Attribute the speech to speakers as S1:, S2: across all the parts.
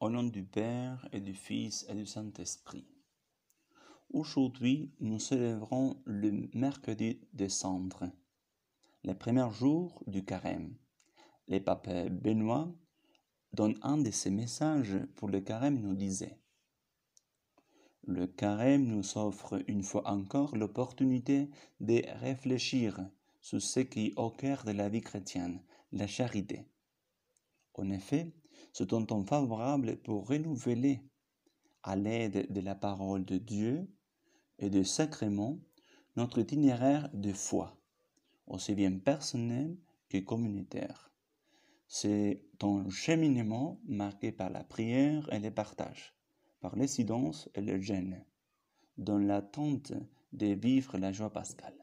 S1: Au nom du Père et du Fils et du Saint-Esprit. Aujourd'hui, nous célébrons le mercredi des cendres, le premier jour du carême. Le pape Benoît, donne un de ses messages pour le carême, nous disait Le carême nous offre une fois encore l'opportunité de réfléchir sur ce qui est au cœur de la vie chrétienne, la charité. En effet, un temps favorable pour renouveler, à l'aide de la parole de Dieu et des sacrements, notre itinéraire de foi, aussi bien personnel que communautaire. C'est un cheminement marqué par la prière et le partage, par l'incidence et le jeûne, dans l'attente de vivre la joie pascale.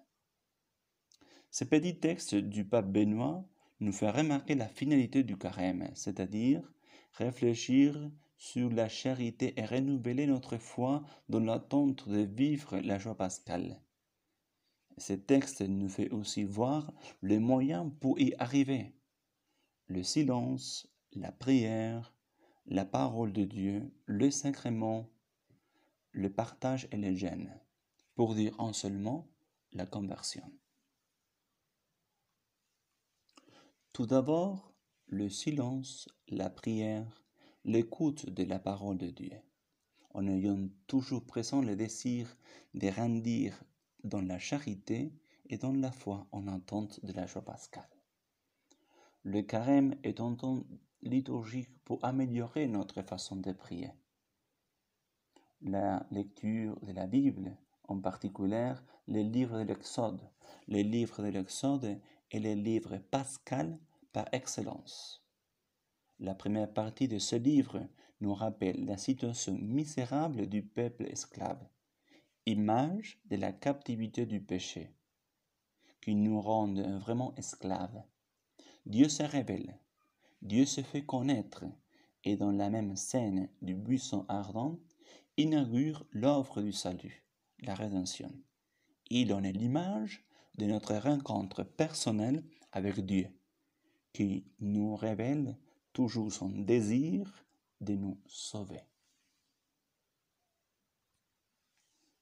S1: Ce petit texte du pape Benoît nous fait remarquer la finalité du carême, c'est-à-dire réfléchir sur la charité et renouveler notre foi dans l'attente de vivre la joie pascale. Ce texte nous fait aussi voir les moyens pour y arriver. Le silence, la prière, la parole de Dieu, le sacrement, le partage et le gêne, pour dire en seulement la conversion. Tout d'abord, le silence, la prière, l'écoute de la parole de Dieu, en ayant toujours présent le désir de rendir dans la charité et dans la foi en entente de la joie pascale. Le carême est un temps liturgique pour améliorer notre façon de prier. La lecture de la Bible, en particulier les livres de l'Exode, les livres de l'Exode et les livres pascal excellence. La première partie de ce livre nous rappelle la situation misérable du peuple esclave, image de la captivité du péché, qui nous rend vraiment esclaves. Dieu se révèle, Dieu se fait connaître, et dans la même scène du buisson ardent, inaugure l'offre du salut, la rédemption. Il en est l'image de notre rencontre personnelle avec Dieu qui nous révèle toujours son désir de nous sauver.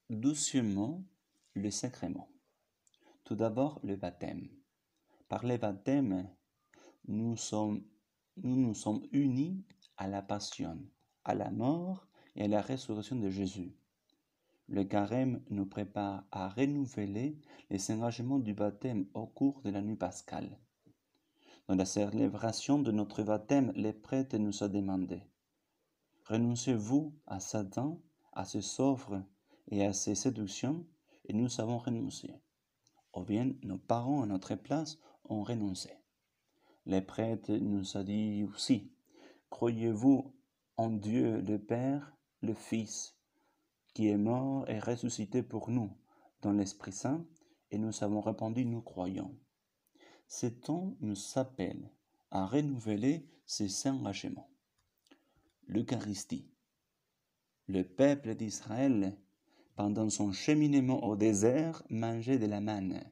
S1: Doucement, le sacrement. Tout d'abord, le baptême. Par le baptême, nous, sommes, nous nous sommes unis à la passion, à la mort et à la résurrection de Jésus. Le carême nous prépare à renouveler les engagements du baptême au cours de la nuit pascale. Dans la célébration de notre baptême, les prêtres nous ont demandé Renoncez-vous à Satan, à ses offres et à ses séductions, et nous avons renoncé. Ou bien nos parents à notre place ont renoncé. Les prêtres nous ont dit aussi Croyez-vous en Dieu le Père, le Fils, qui est mort et ressuscité pour nous dans l'Esprit Saint Et nous avons répondu Nous croyons cet nous s'appelle à renouveler ses engagements. L'Eucharistie. Le peuple d'Israël, pendant son cheminement au désert, mangeait de la manne.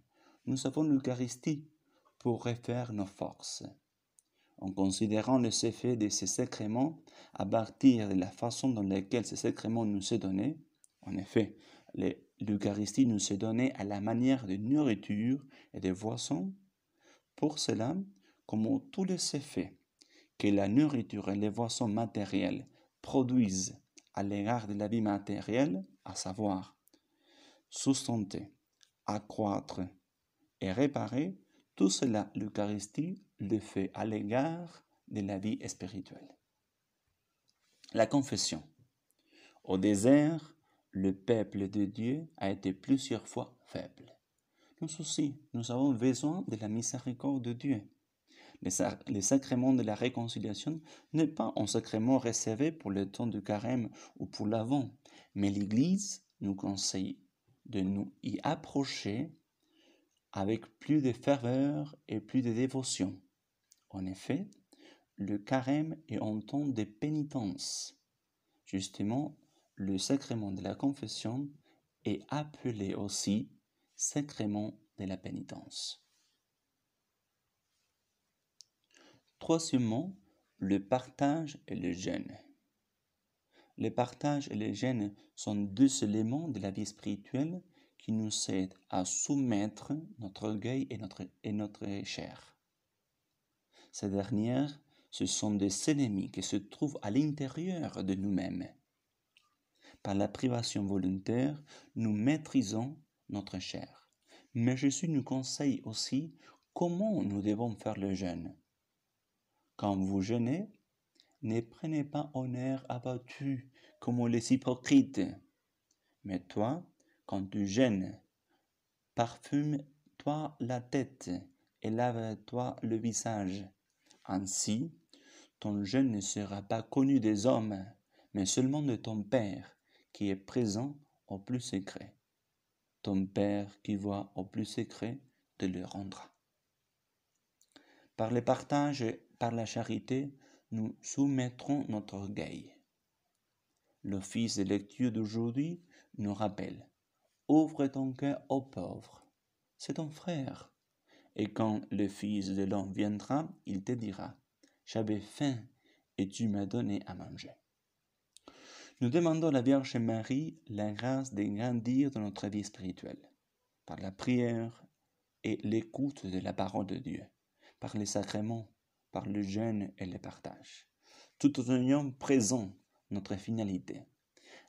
S1: Nous avons l'Eucharistie pour refaire nos forces. En considérant les effets de ces sacrements à partir de la façon dans laquelle ces sacrements nous sont donnés, en effet, l'Eucharistie nous est donnée à la manière de nourriture et de boissons, pour cela, comme tous les effets que la nourriture et les boissons matérielles produisent à l'égard de la vie matérielle, à savoir sustenter, accroître et réparer, tout cela, l'Eucharistie le fait à l'égard de la vie spirituelle. La confession. Au désert, le peuple de Dieu a été plusieurs fois faible souci. nous avons besoin de la miséricorde de Dieu. Le sacrement de la réconciliation n'est pas un sacrement réservé pour le temps du carême ou pour l'avant, mais l'Église nous conseille de nous y approcher avec plus de ferveur et plus de dévotion. En effet, le carême est un temps de pénitence. Justement, le sacrement de la confession est appelé aussi Sacrément de la pénitence. Troisièmement, le partage et le jeûne. Le partage et le jeûne sont deux éléments de la vie spirituelle qui nous aident à soumettre notre orgueil et notre, et notre chair. Ces dernières, ce sont des ennemis qui se trouvent à l'intérieur de nous-mêmes. Par la privation volontaire, nous maîtrisons notre chair. Mais Jésus nous conseille aussi comment nous devons faire le jeûne. Quand vous jeûnez, ne prenez pas honneur abattu comme les hypocrites. Mais toi, quand tu jeûnes, parfume-toi la tête et lave-toi le visage. Ainsi, ton jeûne ne sera pas connu des hommes, mais seulement de ton Père, qui est présent au plus secret ton Père qui voit au plus secret te le rendra. Par le partage et par la charité, nous soumettrons notre orgueil. L'office de lecture d'aujourd'hui nous rappelle Ouvre ton cœur aux pauvres, c'est ton frère. Et quand le Fils de l'homme viendra, il te dira J'avais faim et tu m'as donné à manger. Nous demandons à la Vierge Marie la grâce de grandir dans notre vie spirituelle, par la prière et l'écoute de la parole de Dieu, par les sacrements, par le jeûne et le partage, tout en ayant présent notre finalité,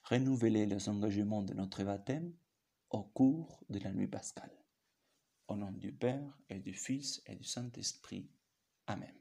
S1: renouveler les engagements de notre baptême au cours de la nuit pascale. Au nom du Père et du Fils et du Saint-Esprit. Amen.